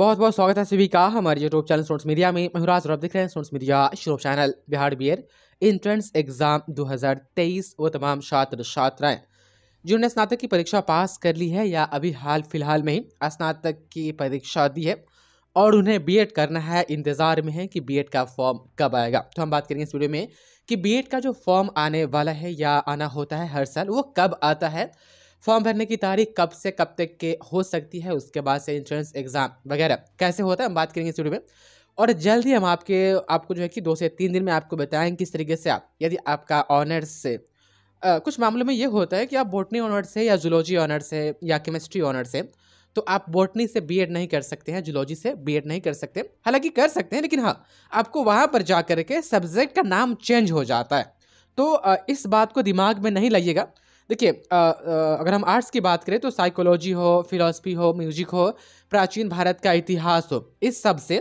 बहुत बहुत स्वागत है सभी का हमारे यूट्यूब चैनल सोर्ट्स मीडिया में महुराज और आप देख रहे हैं सोर्ट्स मीडिया शुरू channel Bihar B entrance exam 2023 वो तमाम छात्र छात्राएं जिन्होंने स्नातक की परीक्षा पास कर ली है या अभी हाल फिलहाल में ही स्नातक की परीक्षा दी है और उन्हें बीएड करना है इंतज़ार में है कि बीएड का फॉर्म कब आएगा तो हम बात करेंगे इस वीडियो में कि बीएड का जो फॉर्म आने वाला है या आना होता है हर साल वो कब आता है फॉर्म भरने की तारीख कब से कब तक के हो सकती है उसके बाद से इंट्रेंस एग्जाम वगैरह कैसे होता है हम बात करेंगे इस वीडियो में और जल्द ही हम आपके आपको जो है कि दो से तीन दिन में आपको बताएँ किस तरीके से आप यदि आपका ऑनर्स से आ, कुछ मामलों में ये होता है कि आप बोटनी ऑनर्स है या जुलॉजी ऑनर्स है या केमिस्ट्री ऑनर्स है तो आप बोटनी से बीएड नहीं कर सकते हैं जुलॉजी से बीएड नहीं कर सकते हालांकि कर सकते हैं लेकिन हाँ आपको वहाँ पर जा कर के सब्जेक्ट का नाम चेंज हो जाता है तो इस बात को दिमाग में नहीं लाइएगा देखिए अगर हम आर्ट्स की बात करें तो साइकोलॉजी हो फिलॉसफी हो म्यूजिक हो प्राचीन भारत का इतिहास हो इस सब से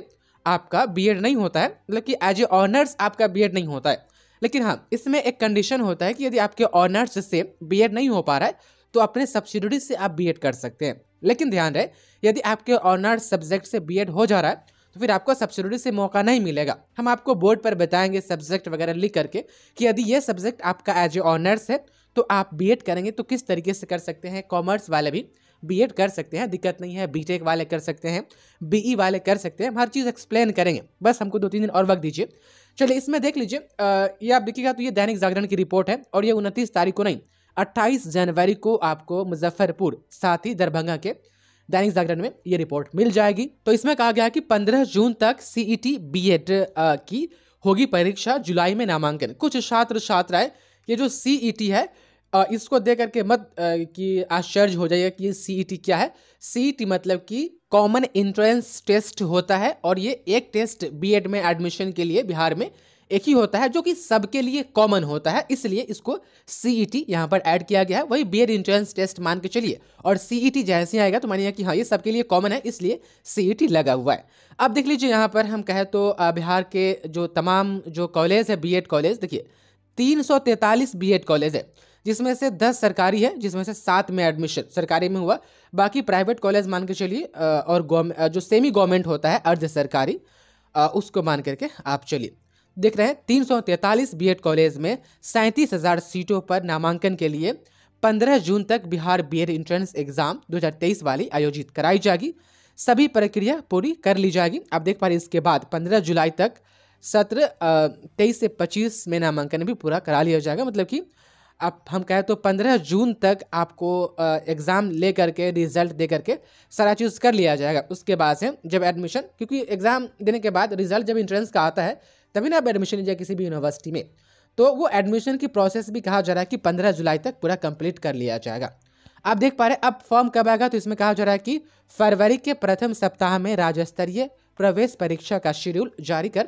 आपका बीएड नहीं होता है मतलब कि एज ए ऑनर्स आपका बीएड नहीं होता है लेकिन हाँ इसमें एक कंडीशन होता है कि यदि आपके ऑनर्स से बीएड नहीं हो पा रहा है तो अपने सब्सिडरी से आप बीएड कर सकते हैं लेकिन ध्यान रहे यदि आपके ऑनर्स सब्जेक्ट से बीएड हो जा रहा है तो फिर आपको सब्सिडरी से मौका नहीं मिलेगा हम आपको बोर्ड पर बताएंगे सब्जेक्ट वगैरह लिख करके कि यदि ये सब्जेक्ट आपका एज ए ऑनर्स है तो आप बी करेंगे तो किस तरीके से कर सकते हैं कॉमर्स वाले भी बी कर सकते हैं दिक्कत नहीं है बी वाले कर सकते हैं बी वाले कर सकते हैं हर चीज़ एक्सप्लेन करेंगे बस हमको दो तीन दिन और वक्त दीजिए चलिए इसमें देख लीजिए ये आप देखिएगा तो ये दैनिक जागरण की रिपोर्ट है और ये उनतीस तारीख को नहीं अट्ठाईस जनवरी को आपको मुजफ्फरपुर साथ ही दरभंगा के दैनिक जागरण में ये रिपोर्ट मिल जाएगी तो इसमें कहा गया कि 15 जून तक सीईटी बीएड e की होगी परीक्षा जुलाई में नामांकन कुछ छात्र छात्राएं ये जो सीईटी e है इसको दे करके मत कि आश्चर्य हो जाइए कि सी e क्या है सी e मतलब कि कॉमन इंट्रेंस टेस्ट होता है और ये एक टेस्ट बी में एडमिशन के लिए बिहार में एक ही होता है जो कि सबके लिए कॉमन होता है इसलिए इसको सी ई टी यहाँ पर ऐड किया गया है वही बी एड इंट्रेंस टेस्ट मान के चलिए और सी ई टी जैसे ही आएगा तो मानिए कि हाँ ये सबके लिए कॉमन है इसलिए सी ई टी लगा हुआ है अब देख लीजिए यहाँ पर हम कहें तो बिहार के जो तमाम जो कॉलेज है बी एड कॉलेज देखिए तीन सौ तैंतालीस बी एड कॉलेज है जिसमें से दस सरकारी है जिसमें से सात में एडमिशन सरकारी में हुआ बाकी प्राइवेट कॉलेज मान के चलिए और जो सेमी गवर्नमेंट होता है अर्ध सरकारी उसको मान करके आप चलिए देख रहे हैं तीन सौ तैंतालीस बी कॉलेज में सैंतीस हज़ार सीटों पर नामांकन के लिए 15 जून तक Bihar B Ed entrance exam 2023 वाली आयोजित कराई जाएगी सभी प्रक्रिया पूरी कर ली जाएगी आप देख पा रहे इसके बाद 15 जुलाई तक सत्र तेईस से 25 में नामांकन भी पूरा करा लिया जाएगा मतलब कि आप हम कहें तो पंद्रह जून तक आपको एग्ज़ाम ले करके रिज़ल्ट दे करके सारा चीज़ कर लिया जाएगा उसके बाद से जब एडमिशन क्योंकि एग्ज़ाम देने के बाद रिज़ल्ट जब इंट्रेंस का आता है तभी ना आप एडमिशन लीजिए किसी भी यूनिवर्सिटी में तो वो एडमिशन की प्रोसेस भी कहा जा रहा है कि पंद्रह जुलाई तक पूरा कंप्लीट कर लिया जाएगा आप देख पा रहे हैं अब फॉर्म कब आएगा तो इसमें कहा जा रहा है कि फरवरी के प्रथम सप्ताह में राज्य स्तरीय प्रवेश परीक्षा का शेड्यूल जारी कर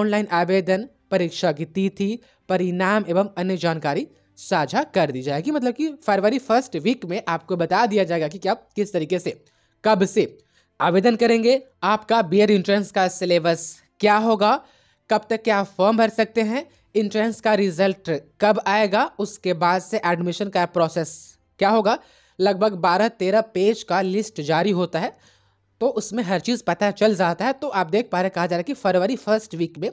ऑनलाइन आवेदन परीक्षा की तिथि परिणाम एवं अन्य जानकारी साझा कर दी जाएगी मतलब कि फरवरी फर्स्ट वीक में आपको बता दिया जाएगा कि क्या किस तरीके से कब से आवेदन करेंगे आपका बी इंट्रेंस का सिलेबस क्या होगा कब तक क्या फॉर्म भर सकते हैं इंट्रेंस का रिजल्ट कब आएगा उसके बाद से एडमिशन का प्रोसेस क्या होगा लगभग 12-13 पेज का लिस्ट जारी होता है तो उसमें हर चीज़ पता चल जाता है तो आप देख पा रहे कहा जा रहा है कि फरवरी फर्स्ट वीक में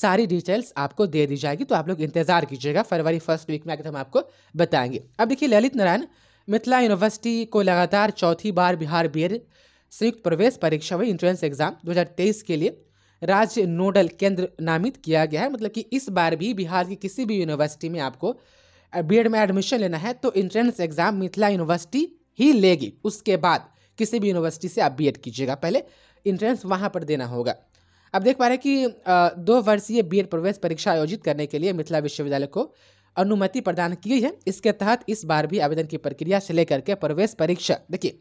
सारी डिटेल्स आपको दे दी जाएगी तो आप लोग इंतजार कीजिएगा फरवरी फर्स्ट वीक में आकर हम आपको बताएंगे अब देखिए ललित नारायण मिथिला यूनिवर्सिटी को लगातार चौथी बार बिहार बी संयुक्त प्रवेश परीक्षा में इंट्रेंस एग्जाम 2023 के लिए राज्य नोडल केंद्र नामित किया गया है मतलब कि इस बार भी बिहार की किसी भी यूनिवर्सिटी में आपको बी में एडमिशन लेना है तो इंट्रेंस एग्जाम मिथिला यूनिवर्सिटी ही लेगी उसके बाद किसी भी यूनिवर्सिटी से आप बी कीजिएगा पहले इंट्रेंस वहाँ पर देना होगा अब देख पा रहे हैं कि दो वर्षीय बी प्रवेश परीक्षा आयोजित करने के लिए मिथिला विश्वविद्यालय को अनुमति प्रदान की गई है इसके तहत इस बार भी आवेदन की प्रक्रिया से लेकर के प्रवेश परीक्षा देखिए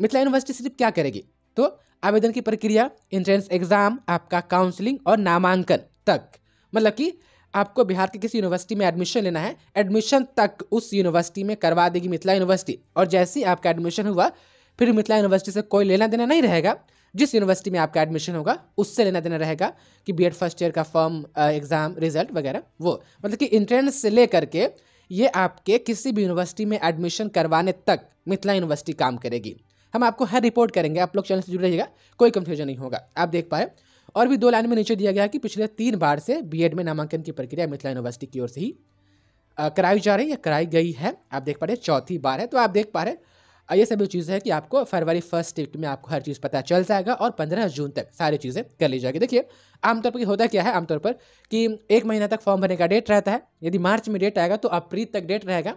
मिथिला यूनिवर्सिटी सिर्फ क्या करेगी तो आवेदन की प्रक्रिया एंट्रेंस एग्जाम आपका काउंसलिंग और नामांकन तक मतलब कि आपको बिहार के किसी यूनिवर्सिटी में एडमिशन लेना है एडमिशन तक उस यूनिवर्सिटी में करवा देगी मिथिला यूनिवर्सिटी और जैसे ही आपका एडमिशन हुआ फिर मिथिला यूनिवर्सिटी से कोई लेना देना नहीं रहेगा जिस यूनिवर्सिटी में आपका एडमिशन होगा उससे लेना देना रहेगा कि बी फर्स्ट ईयर का फॉर्म एग्ज़ाम रिजल्ट वगैरह वो मतलब कि इंट्रेंस से ले करके ये आपके किसी भी यूनिवर्सिटी में एडमिशन करवाने तक मिथिला यूनिवर्सिटी काम करेगी हम आपको हर रिपोर्ट करेंगे आप लोग चैनल से जुड़े रहिएगा कोई कंफ्यूजन नहीं होगा आप देख पाए और भी दो लाइन में नीचे दिया गया कि पिछले तीन बार से बीएड में नामांकन की प्रक्रिया मिथिला यूनिवर्सिटी की ओर से ही कराई जा रही है कराई गई है आप देख पा रहे चौथी बार है तो आप देख पा रहे ये सभी चीज़ें हैं कि आपको फरवरी फर्स्ट वीक में आपको हर चीज़ पता चल जाएगा और पंद्रह जून तक सारी चीज़ें कर ली जाएगी देखिए आमतौर पर होता क्या है आमतौर पर कि एक महीना तक फॉर्म भरने का डेट रहता है यदि मार्च में डेट आएगा तो अप्रैल तक डेट रहेगा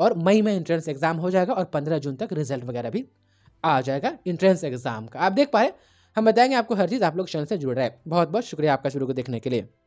और मई में इंट्रेंस एग्ज़ाम हो जाएगा और पंद्रह जून तक रिजल्ट वगैरह भी आ जाएगा इंट्रेंस एग्ज़ाम का आप देख पाए हम बताएंगे आपको हर चीज़ आप लोग चैनल से जुड़ रहा है बहुत बहुत शुक्रिया आपका शुरू को देखने के लिए